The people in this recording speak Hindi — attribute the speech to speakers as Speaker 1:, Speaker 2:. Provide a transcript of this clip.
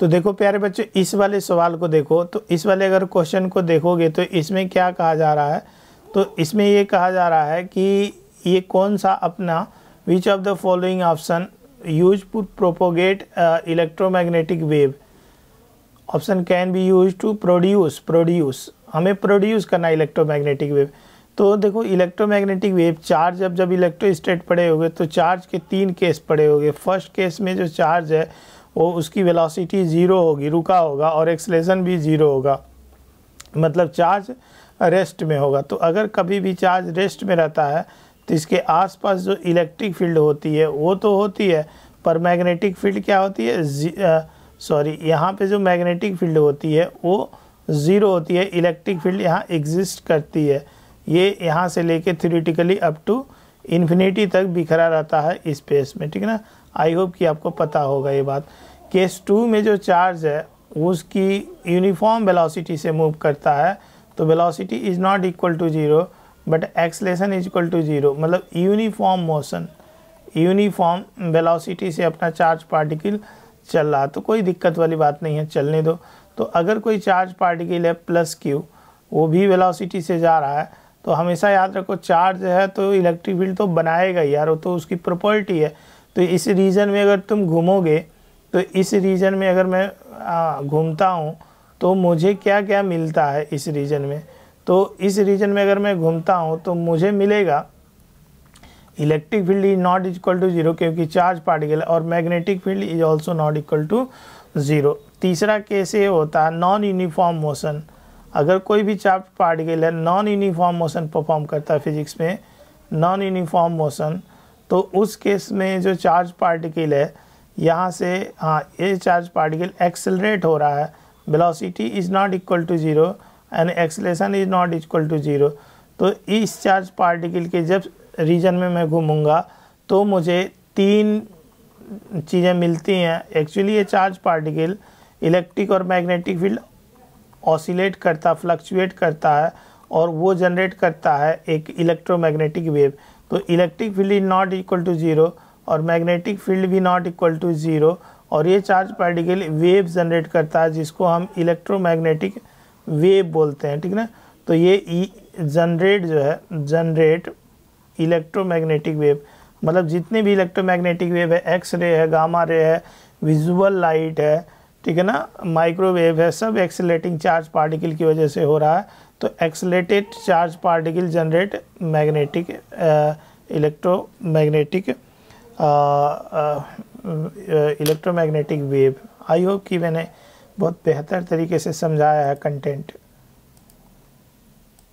Speaker 1: तो देखो प्यारे बच्चों इस वाले सवाल को देखो तो इस वाले अगर क्वेश्चन को देखोगे तो इसमें क्या कहा जा रहा है तो इसमें ये कहा जा रहा है कि ये कौन सा अपना which of the following option use to propagate electromagnetic wave option can be use to produce produce हमें प्रोड्यूस करना इलेक्ट्रोमैग्नेटिक वेव तो देखो इलेक्ट्रोमैग्नेटिक वेव चार्ज अब जब इलेक्ट्रो स्टेट पड़े होंगे तो चार्ज के तीन केस पड़े होंगे फर्स्ट केस में जो चार्ज है वो उसकी वेलोसिटी ज़ीरो होगी रुका होगा और एक्सलेशन भी ज़ीरो होगा मतलब चार्ज रेस्ट में होगा तो अगर कभी भी चार्ज रेस्ट में रहता है तो इसके आसपास जो इलेक्ट्रिक फील्ड होती है वो तो होती है पर मैग्नेटिक फील्ड क्या होती है सॉरी यहाँ पे जो मैग्नेटिक फील्ड होती है वो ज़ीरो होती है इलेक्ट्रिक फील्ड यहाँ एग्जिस्ट करती है ये यहाँ से लेके थ्योरेटिकली अप टू इन्फिनिटी तक बिखरा रहता है स्पेस में ठीक है ना आई होप कि आपको पता होगा ये बात केस टू में जो चार्ज है उसकी यूनिफॉर्म वेलोसिटी से मूव करता है तो velocity is not equal to zero but acceleration is equal to zero मतलब यूनिफॉर्म मोशन यूनिफॉर्म वेलोसिटी से अपना चार्ज पार्टिकल चल रहा तो कोई दिक्कत वाली बात नहीं है चलने दो तो अगर कोई चार्ज पार्टिकल है प्लस क्यू वो भी वेलोसिटी से जा रहा है तो हमेशा याद रखो चार्ज है तो इलेक्ट्रिक फील्ड तो बनाएगा यार वो तो उसकी प्रॉपर्टी है तो इस रीज़न में अगर तुम घूमोगे तो इस रीजन में अगर मैं घूमता हूँ तो मुझे क्या क्या मिलता है इस रीजन में तो इस रीजन में अगर मैं घूमता हूँ तो मुझे मिलेगा electric field is not equal to zero क्योंकि चार्ज पार्टिकल और magnetic field is also not equal to zero तीसरा केस ये होता है नॉन यूनिफॉर्म मोशन अगर कोई भी चार्ज पार्टिकल है नॉन यूनिफॉर्म मोशन परफॉर्म करता है फिजिक्स में नॉन यूनिफॉर्म मोशन तो उस केस में जो चार्ज पार्टिकल है यहाँ से हाँ ये चार्ज पार्टिकल एक्सेलरेट हो रहा है velocity is not equal to zero and acceleration is not equal to zero तो इस चार्ज पार्टिकल के जब रीजन में मैं घूमूंगा तो मुझे तीन चीज़ें मिलती हैं एक्चुअली ये चार्ज पार्टिकल इलेक्ट्रिक और मैग्नेटिक फील्ड ऑसिलेट करता फ्लक्चुएट करता है और वो जनरेट करता है एक इलेक्ट्रोमैग्नेटिक वेव तो electric field is not equal to zero और मैग्नेटिक फील्ड भी नॉट इक्वल टू ज़ीरो और ये चार्ज पार्टिकल वेव जनरेट करता है जिसको हम इलेक्ट्रोमैग्नेटिक वेव बोलते हैं ठीक ना तो ये जनरेट e जो है जनरेट इलेक्ट्रोमैग्नेटिक वेव मतलब जितने भी इलेक्ट्रोमैग्नेटिक वेव है एक्स रे है गामा रे है विजुअल लाइट है ठीक है ना माइक्रोवेव है सब एक्सेलेटिंग चार्ज पार्टिकल की वजह से हो रहा है तो accelerated charge particle generate magnetic electromagnetic electromagnetic wave I hope कि मैंने बहुत बेहतर तरीके से समझाया है कंटेंट